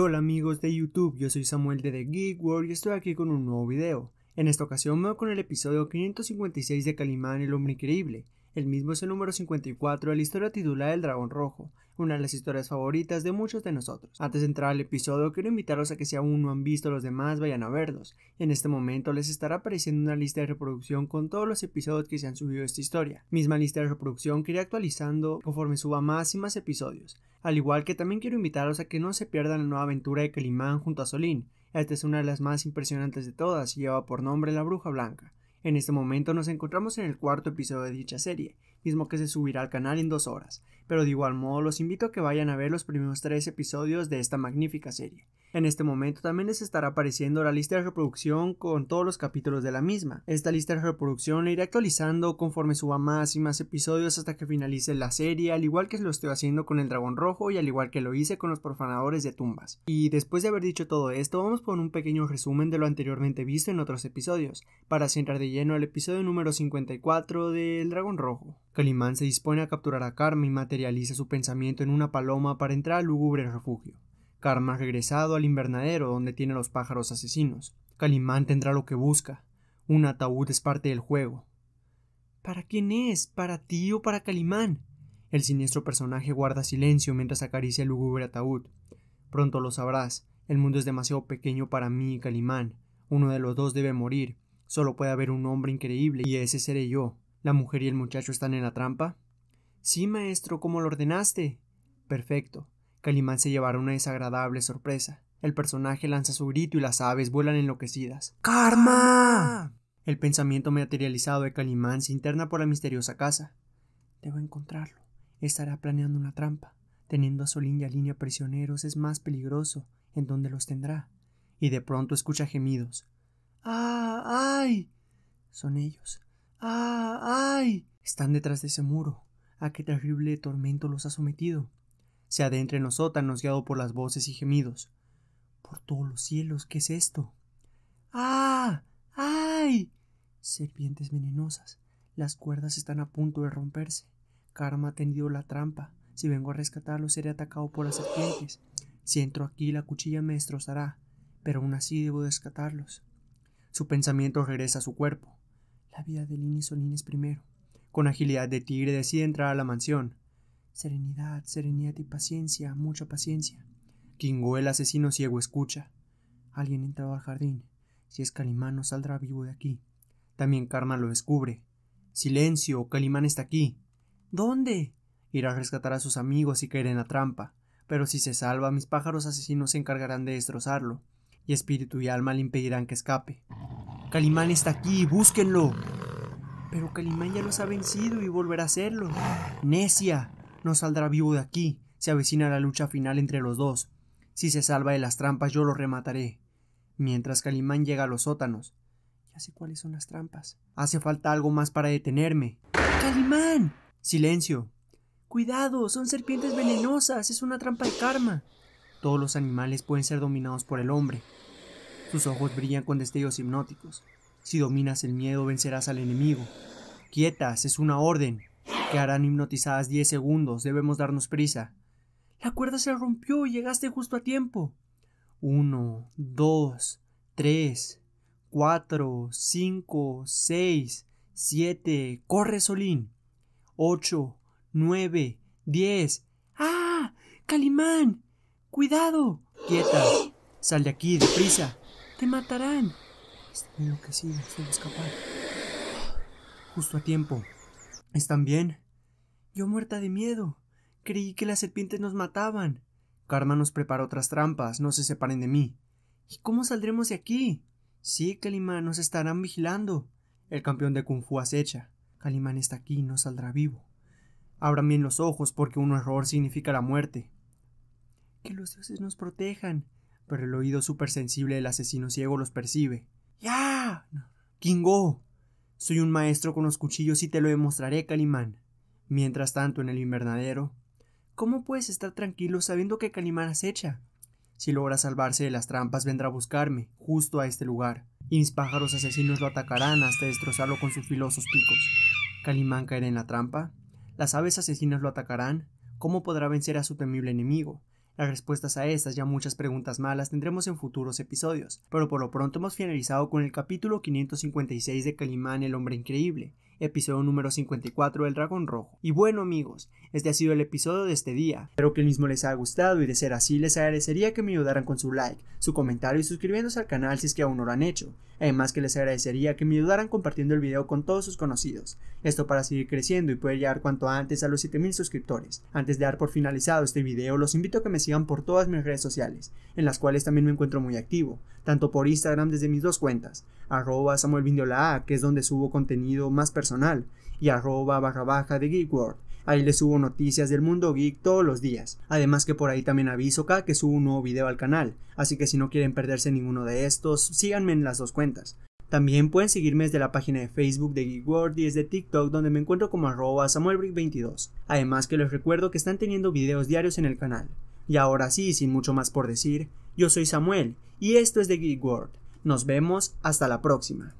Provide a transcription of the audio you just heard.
hola amigos de YouTube, yo soy Samuel de The Geek World y estoy aquí con un nuevo video. En esta ocasión me voy con el episodio 556 de Calimán el Hombre Increíble, el mismo es el número 54 de la historia titulada El Dragón Rojo, una de las historias favoritas de muchos de nosotros. Antes de entrar al episodio, quiero invitarlos a que si aún no han visto los demás, vayan a verlos. En este momento les estará apareciendo una lista de reproducción con todos los episodios que se han subido a esta historia. Misma lista de reproducción que iré actualizando conforme suba más y más episodios. Al igual que también quiero invitarlos a que no se pierdan la nueva aventura de Calimán junto a Solín. Esta es una de las más impresionantes de todas y lleva por nombre La Bruja Blanca. En este momento nos encontramos en el cuarto episodio de dicha serie, mismo que se subirá al canal en dos horas, pero de igual modo los invito a que vayan a ver los primeros tres episodios de esta magnífica serie, en este momento también les estará apareciendo la lista de reproducción con todos los capítulos de la misma. Esta lista de reproducción la iré actualizando conforme suba más y más episodios hasta que finalice la serie, al igual que lo estoy haciendo con el dragón rojo y al igual que lo hice con los profanadores de tumbas. Y después de haber dicho todo esto, vamos por un pequeño resumen de lo anteriormente visto en otros episodios, para centrar de lleno al episodio número 54 del dragón rojo. Calimán se dispone a capturar a Karma y materializa su pensamiento en una paloma para entrar al lúgubre refugio. Karma ha regresado al invernadero donde tiene los pájaros asesinos. Calimán tendrá lo que busca. Un ataúd es parte del juego. ¿Para quién es? ¿Para ti o para Calimán? El siniestro personaje guarda silencio mientras acaricia el lúgubre ataúd. Pronto lo sabrás. El mundo es demasiado pequeño para mí y Calimán. Uno de los dos debe morir. Solo puede haber un hombre increíble y ese seré yo. ¿La mujer y el muchacho están en la trampa? Sí, maestro, como lo ordenaste. Perfecto. Calimán se llevará una desagradable sorpresa. El personaje lanza su grito y las aves vuelan enloquecidas. ¡Karma! El pensamiento materializado de Calimán se interna por la misteriosa casa. Debo encontrarlo. Estará planeando una trampa. Teniendo a Solín y a Línea prisioneros es más peligroso. ¿En dónde los tendrá? Y de pronto escucha gemidos. ¡Ah! ¡Ay! Son ellos. ¡Ah! ¡Ay! Están detrás de ese muro. ¿A qué terrible tormento los ha sometido? se adentra en los sótanos guiado por las voces y gemidos. Por todos los cielos, ¿qué es esto? ¡Ah! ¡Ay! Serpientes venenosas. Las cuerdas están a punto de romperse. Karma ha tendido la trampa. Si vengo a rescatarlo, seré atacado por las serpientes. Si entro aquí, la cuchilla me destrozará. Pero aún así debo rescatarlos. Su pensamiento regresa a su cuerpo. La vida de Lini es primero. Con agilidad de tigre decide entrar a la mansión. Serenidad, serenidad y paciencia, mucha paciencia. Kingo, el asesino ciego, escucha. Alguien ha entrado al jardín. Si es Calimán, no saldrá vivo de aquí. También Karma lo descubre. Silencio, Calimán está aquí. ¿Dónde? Irá a rescatar a sus amigos y caer en la trampa. Pero si se salva, mis pájaros asesinos se encargarán de destrozarlo, y espíritu y alma le impedirán que escape. Calimán está aquí, búsquenlo. Pero Calimán ya los ha vencido y volverá a hacerlo. Necia, no saldrá vivo de aquí. Se avecina la lucha final entre los dos. Si se salva de las trampas, yo lo remataré. Mientras Calimán llega a los sótanos. Ya sé cuáles son las trampas. Hace falta algo más para detenerme. ¡Calimán! Silencio. Cuidado, son serpientes venenosas, es una trampa de karma. Todos los animales pueden ser dominados por el hombre. Sus ojos brillan con destellos hipnóticos. Si dominas el miedo, vencerás al enemigo. Quietas, es una orden. Quedarán hipnotizadas 10 segundos, debemos darnos prisa. La cuerda se rompió, llegaste justo a tiempo. 1, 2, 3, 4, 5, 6, 7. ¡Corre, Solín! 8, 9, 10. ¡Ah! ¡Calimán! ¡Cuidado! quieta, Sal de aquí deprisa ¡Te matarán! Este justo a tiempo. ¿Están bien? Yo muerta de miedo. Creí que las serpientes nos mataban. Karma nos prepara otras trampas, no se separen de mí. ¿Y cómo saldremos de aquí? Sí, Calimán, nos estarán vigilando. El campeón de Kung Fu acecha. Calimán está aquí, no saldrá vivo. Abran bien los ojos, porque un error significa la muerte. Que los dioses nos protejan. Pero el oído supersensible del asesino ciego los percibe. ¡Ya! ¡Kingo! Soy un maestro con los cuchillos y te lo demostraré, Calimán. Mientras tanto, en el invernadero, ¿cómo puedes estar tranquilo sabiendo que Calimán acecha? Si logra salvarse de las trampas, vendrá a buscarme, justo a este lugar, y mis pájaros asesinos lo atacarán hasta destrozarlo con sus filosos picos. ¿Calimán caerá en la trampa? ¿Las aves asesinas lo atacarán? ¿Cómo podrá vencer a su temible enemigo? Las respuestas a estas y a muchas preguntas malas tendremos en futuros episodios, pero por lo pronto hemos finalizado con el capítulo 556 de Calimán el hombre increíble, episodio número 54 del Dragón Rojo. Y bueno amigos, este ha sido el episodio de este día. Espero que el mismo les haya gustado y de ser así les agradecería que me ayudaran con su like, su comentario y suscribiéndose al canal si es que aún no lo han hecho. Además que les agradecería que me ayudaran compartiendo el video con todos sus conocidos. Esto para seguir creciendo y poder llegar cuanto antes a los 7000 suscriptores. Antes de dar por finalizado este video, los invito a que me sigan por todas mis redes sociales, en las cuales también me encuentro muy activo, tanto por Instagram desde mis dos cuentas, arroba Samuel que es donde subo contenido más personal y arroba barra baja de geekworld, Ahí les subo noticias del mundo geek todos los días. Además que por ahí también aviso acá que subo un nuevo video al canal. Así que si no quieren perderse ninguno de estos, síganme en las dos cuentas. También pueden seguirme desde la página de Facebook de geekworld y desde TikTok donde me encuentro como arroba samuelbrick22. Además que les recuerdo que están teniendo videos diarios en el canal. Y ahora sí, sin mucho más por decir, yo soy Samuel y esto es de Geek Nos vemos hasta la próxima.